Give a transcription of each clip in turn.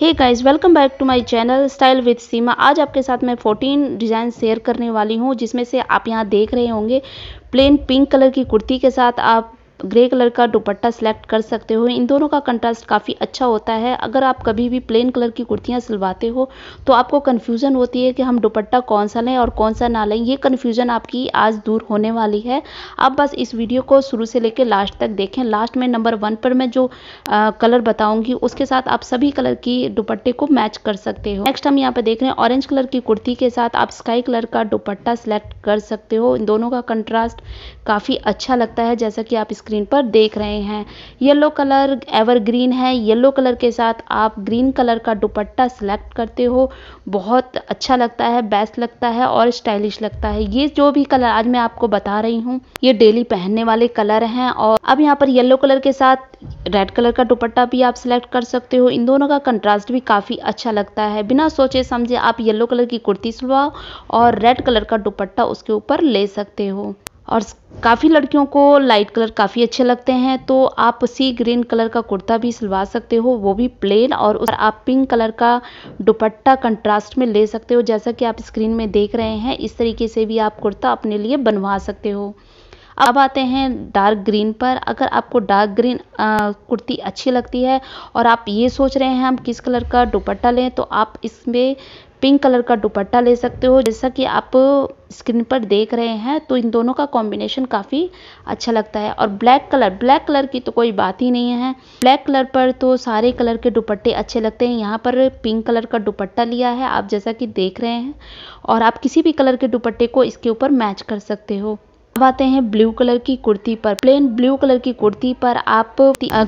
hey guys welcome back to my channel style with Seema आज आपके साथ मैं 14 डिज़ाइन शेयर करने वाली हूँ जिसमें से आप यहाँ देख रहे होंगे प्लेन पिंक कलर की कुर्ती के साथ आप ग्रे कलर का दुपट्टा सेलेक्ट कर सकते हो इन दोनों का कंट्रास्ट काफ़ी अच्छा होता है अगर आप कभी भी प्लेन कलर की कुर्तियाँ सिलवाते हो तो आपको कन्फ्यूज़न होती है कि हम दुपट्टा कौन सा लें और कौन सा ना लें ये कन्फ्यूज़न आपकी आज दूर होने वाली है आप बस इस वीडियो को शुरू से लेकर लास्ट तक देखें लास्ट में नंबर वन पर मैं जो आ, कलर बताऊँगी उसके साथ आप सभी कलर की दुपट्टे को मैच कर सकते हो नेक्स्ट हम यहाँ पर देख रहे हैं ऑरेंज कलर की कुर्ती के साथ आप स्काई कलर का दुपट्टा सेलेक्ट कर सकते हो इन दोनों का कंट्रास्ट काफ़ी अच्छा लगता है जैसा कि आप स्क्रीन स्क्रीन पर देख रहे हैं येलो कलर एवरग्रीन है येलो कलर के साथ आप ग्रीन कलर का दुपट्टा सिलेक्ट करते हो बहुत अच्छा लगता है बेस्ट लगता है और स्टाइलिश लगता है ये जो भी कलर आज मैं आपको बता रही हूँ ये डेली पहनने वाले कलर हैं और अब यहाँ पर येलो कलर के साथ रेड कलर का दुपट्टा भी आप सिलेक्ट कर सकते हो इन दोनों का कंट्रास्ट भी काफ़ी अच्छा लगता है बिना सोचे समझे आप येलो कलर की कुर्ती सिलवाओ और रेड कलर का दुपट्टा उसके ऊपर ले सकते हो और काफ़ी लड़कियों को लाइट कलर काफ़ी अच्छे लगते हैं तो आप उसी ग्रीन कलर का कुर्ता भी सिलवा सकते हो वो भी प्लेन और उस आप पिंक कलर का दुपट्टा कंट्रास्ट में ले सकते हो जैसा कि आप स्क्रीन में देख रहे हैं इस तरीके से भी आप कुर्ता अपने लिए बनवा सकते हो अब आते हैं डार्क ग्रीन पर अगर आपको डार्क ग्रीन कुर्ती अच्छी लगती है और आप ये सोच रहे हैं हम किस कलर का दुपट्टा लें तो आप इसमें पिंक कलर का दुपट्टा ले सकते हो जैसा कि आप स्क्रीन पर देख रहे हैं तो इन दोनों का कॉम्बिनेशन काफ़ी अच्छा लगता है और ब्लैक कलर ब्लैक कलर की तो कोई बात ही नहीं है ब्लैक कलर पर तो सारे कलर के दुपट्टे अच्छे लगते हैं यहाँ पर पिंक कलर का दुपट्टा लिया है आप जैसा कि देख रहे हैं और आप किसी भी कलर के दुपट्टे को इसके ऊपर मैच कर सकते हो अखवाते हैं ब्लू कलर की कुर्ती पर प्लेन ब्लू कलर की कुर्ती पर आप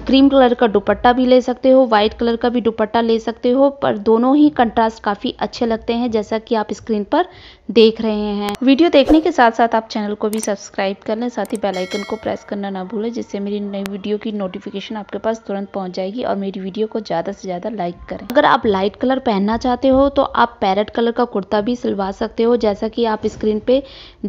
क्रीम कलर का दुपट्टा भी ले सकते हो व्हाइट कलर का भी दुपट्टा ले सकते हो पर दोनों ही कंट्रास्ट काफी अच्छे लगते हैं जैसा कि आप स्क्रीन पर देख रहे हैं वीडियो देखने के साथ साथ आप चैनल को भी सब्सक्राइब कर लें साथ ही बेलाइकन को प्रेस करना ना भूलें जिससे मेरी नई वीडियो की नोटिफिकेशन आपके पास तुरंत पहुँच जाएगी और मेरी वीडियो को ज़्यादा से ज़्यादा लाइक करें अगर आप लाइट कलर पहनना चाहते हो तो आप पैरट कलर का कुर्ता भी सिलवा सकते हो जैसा कि आप स्क्रीन पे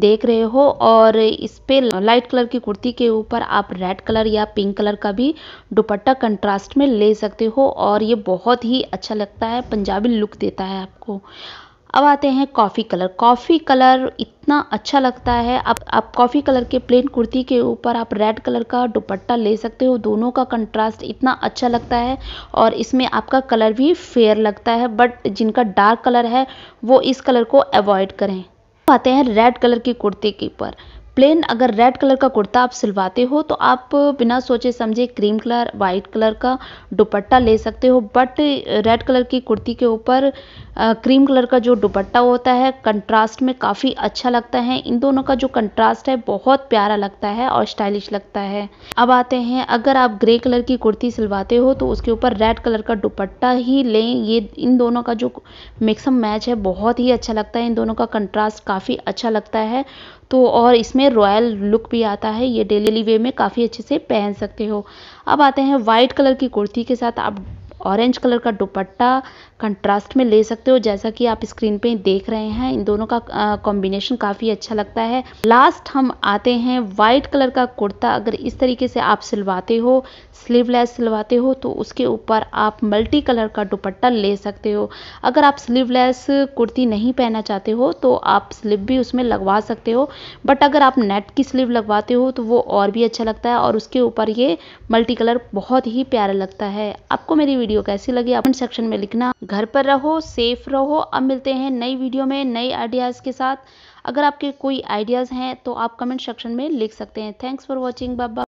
देख रहे हो और इस पर लाइट कलर की कुर्ती के ऊपर आप रेड कलर या पिंक कलर का भी दुपट्टा कंट्रास्ट में ले सकते हो और ये बहुत ही अच्छा लगता है पंजाबी लुक देता है आपको अब आते हैं कॉफ़ी कलर कॉफ़ी कलर इतना अच्छा लगता है आप आप कॉफ़ी कलर के प्लेन कुर्ती के ऊपर आप रेड कलर का दुपट्टा ले सकते हो दोनों का कंट्रास्ट इतना अच्छा लगता है और इसमें आपका कलर भी फेयर लगता है बट जिनका डार्क कलर है वो इस कलर को अवॉइड करें आते हैं रेड कलर की कुर्ती के ऊपर प्लेन अगर रेड कलर का कुर्ता आप सिलवाते हो तो आप बिना सोचे समझे क्रीम कलर वाइट कलर का दुपट्टा ले सकते हो बट रेड कलर की कुर्ती के ऊपर क्रीम कलर का जो दुपट्टा होता है कंट्रास्ट में काफ़ी अच्छा लगता है इन दोनों का जो कंट्रास्ट है बहुत प्यारा लगता है और स्टाइलिश लगता है अब आते हैं अगर आप ग्रे कलर की कुर्ती सिलवाते हो तो उसके ऊपर रेड कलर का दुपट्टा ही लें ये इन दोनों का जो मिक्सम मैच है बहुत ही अच्छा लगता है इन दोनों का कंट्रास्ट काफ़ी अच्छा लगता है तो और इसमें में रॉयल लुक भी आता है ये डेली वे में काफ़ी अच्छे से पहन सकते हो अब आते हैं वाइट कलर की कुर्ती के साथ आप ऑरेंज कलर का दुपट्टा कंट्रास्ट में ले सकते हो जैसा कि आप स्क्रीन पे देख रहे हैं इन दोनों का कॉम्बिनेशन काफ़ी अच्छा लगता है लास्ट हम आते हैं वाइट कलर का कुर्ता अगर इस तरीके से आप सिलवाते हो स्लीवलेस सिलवाते हो तो उसके ऊपर आप मल्टी कलर का दुपट्टा ले सकते हो अगर आप स्लीवलेस कुर्ती नहीं पहनना चाहते हो तो आप स्लीव भी उसमें लगवा सकते हो बट अगर आप नेट की स्लीव लगवाते हो तो वो और भी अच्छा लगता है और उसके ऊपर ये मल्टी कलर बहुत ही प्यारा लगता है आपको मेरी वीडियो वीडियो कैसी लगी आप सेक्शन में लिखना घर पर रहो सेफ रहो अब मिलते हैं नई वीडियो में नई आइडियाज़ के साथ अगर आपके कोई आइडियाज़ हैं तो आप कमेंट सेक्शन में लिख सकते हैं थैंक्स फॉर वॉचिंग बाबा